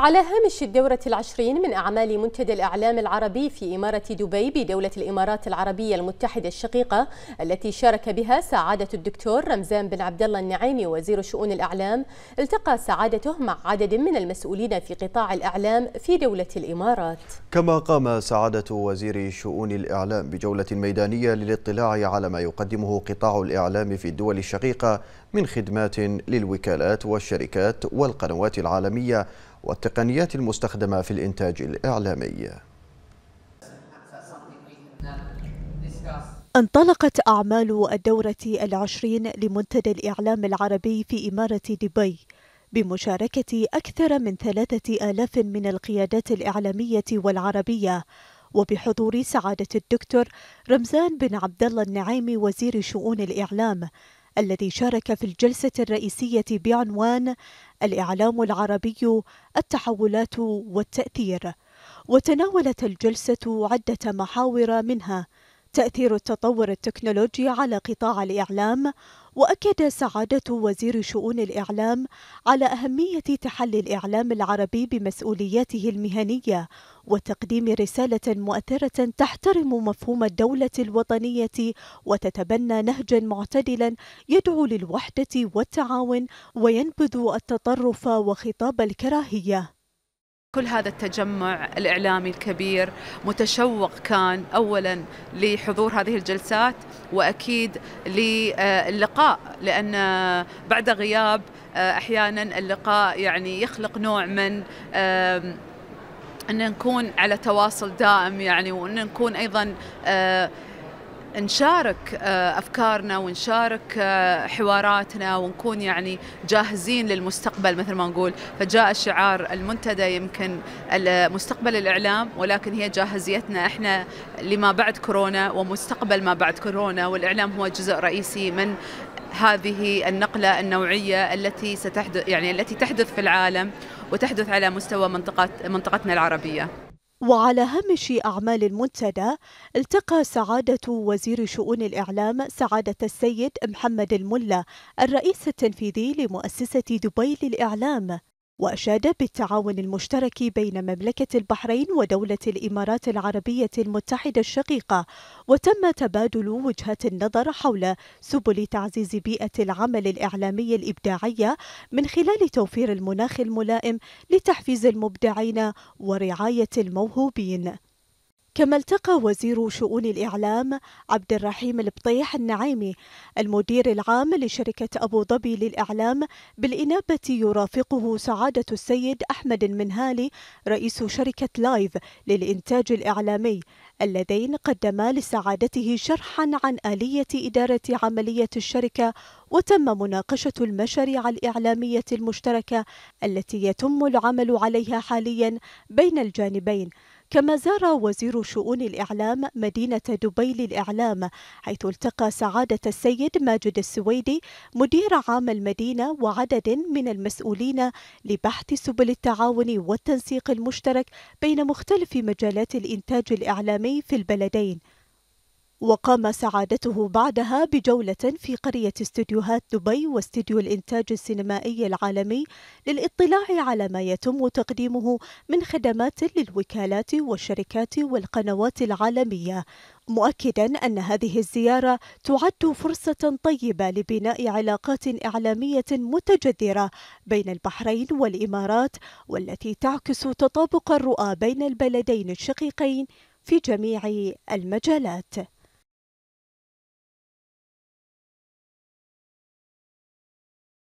على هامش الدورة العشرين من أعمال منتدى الإعلام العربي في إمارة دبي بدولة الإمارات العربية المتحدة الشقيقة التي شارك بها سعادة الدكتور رمزان بن عبد الله النعيمي وزير شؤون الإعلام التقى سعادته مع عدد من المسؤولين في قطاع الإعلام في دولة الإمارات كما قام سعادة وزير شؤون الإعلام بجولة ميدانية للاطلاع على ما يقدمه قطاع الإعلام في الدول الشقيقة من خدمات للوكالات والشركات والقنوات العالمية والتقنيات المستخدمة في الإنتاج الإعلامي انطلقت أعمال الدورة العشرين لمنتدى الإعلام العربي في إمارة دبي بمشاركة أكثر من ثلاثة آلاف من القيادات الإعلامية والعربية وبحضور سعادة الدكتور رمزان بن عبد الله النعيمي وزير شؤون الإعلام الذي شارك في الجلسة الرئيسية بعنوان الإعلام العربي التحولات والتأثير وتناولت الجلسة عدة محاور منها تأثير التطور التكنولوجي على قطاع الإعلام وأكد سعادة وزير شؤون الإعلام على أهمية تحلي الإعلام العربي بمسؤولياته المهنية وتقديم رسالة مؤثرة تحترم مفهوم الدولة الوطنية وتتبنى نهجا معتدلا يدعو للوحدة والتعاون وينبذ التطرف وخطاب الكراهية كل هذا التجمع الإعلامي الكبير متشوق كان أولا لحضور هذه الجلسات وأكيد للقاء لأن بعد غياب أحيانا اللقاء يعني يخلق نوع من أن نكون على تواصل دائم يعني وأن نكون أيضا آه، نشارك آه، افكارنا ونشارك آه، حواراتنا ونكون يعني جاهزين للمستقبل مثل ما نقول فجاء شعار المنتدى يمكن مستقبل الاعلام ولكن هي جاهزيتنا احنا لما بعد كورونا ومستقبل ما بعد كورونا والاعلام هو جزء رئيسي من هذه النقلة النوعية التي ستحدث يعني التي تحدث في العالم وتحدث على مستوى منطقة منطقتنا العربية وعلى هامش أعمال المنتدى التقى سعادة وزير شؤون الإعلام سعادة السيد محمد الملا الرئيس التنفيذي لمؤسسة دبي للإعلام وأشاد بالتعاون المشترك بين مملكة البحرين ودولة الإمارات العربية المتحدة الشقيقة وتم تبادل وجهات النظر حول سبل تعزيز بيئة العمل الإعلامي الإبداعية من خلال توفير المناخ الملائم لتحفيز المبدعين ورعاية الموهوبين كما التقى وزير شؤون الإعلام عبد الرحيم البطيح النعيمي المدير العام لشركة أبو ظبي للإعلام بالإنابة يرافقه سعادة السيد أحمد المنهالي رئيس شركة لايف للإنتاج الإعلامي اللذين قدما لسعادته شرحا عن آلية إدارة عملية الشركة وتم مناقشة المشاريع الإعلامية المشتركة التي يتم العمل عليها حاليا بين الجانبين كما زار وزير شؤون الإعلام مدينة دبي للإعلام حيث التقى سعادة السيد ماجد السويدي مدير عام المدينة وعدد من المسؤولين لبحث سبل التعاون والتنسيق المشترك بين مختلف مجالات الإنتاج الإعلامي في البلدين وقام سعادته بعدها بجولة في قرية استوديوهات دبي واستديو الإنتاج السينمائي العالمي للإطلاع على ما يتم تقديمه من خدمات للوكالات والشركات والقنوات العالمية مؤكدا أن هذه الزيارة تعد فرصة طيبة لبناء علاقات إعلامية متجذرة بين البحرين والإمارات والتي تعكس تطابق الرؤى بين البلدين الشقيقين في جميع المجالات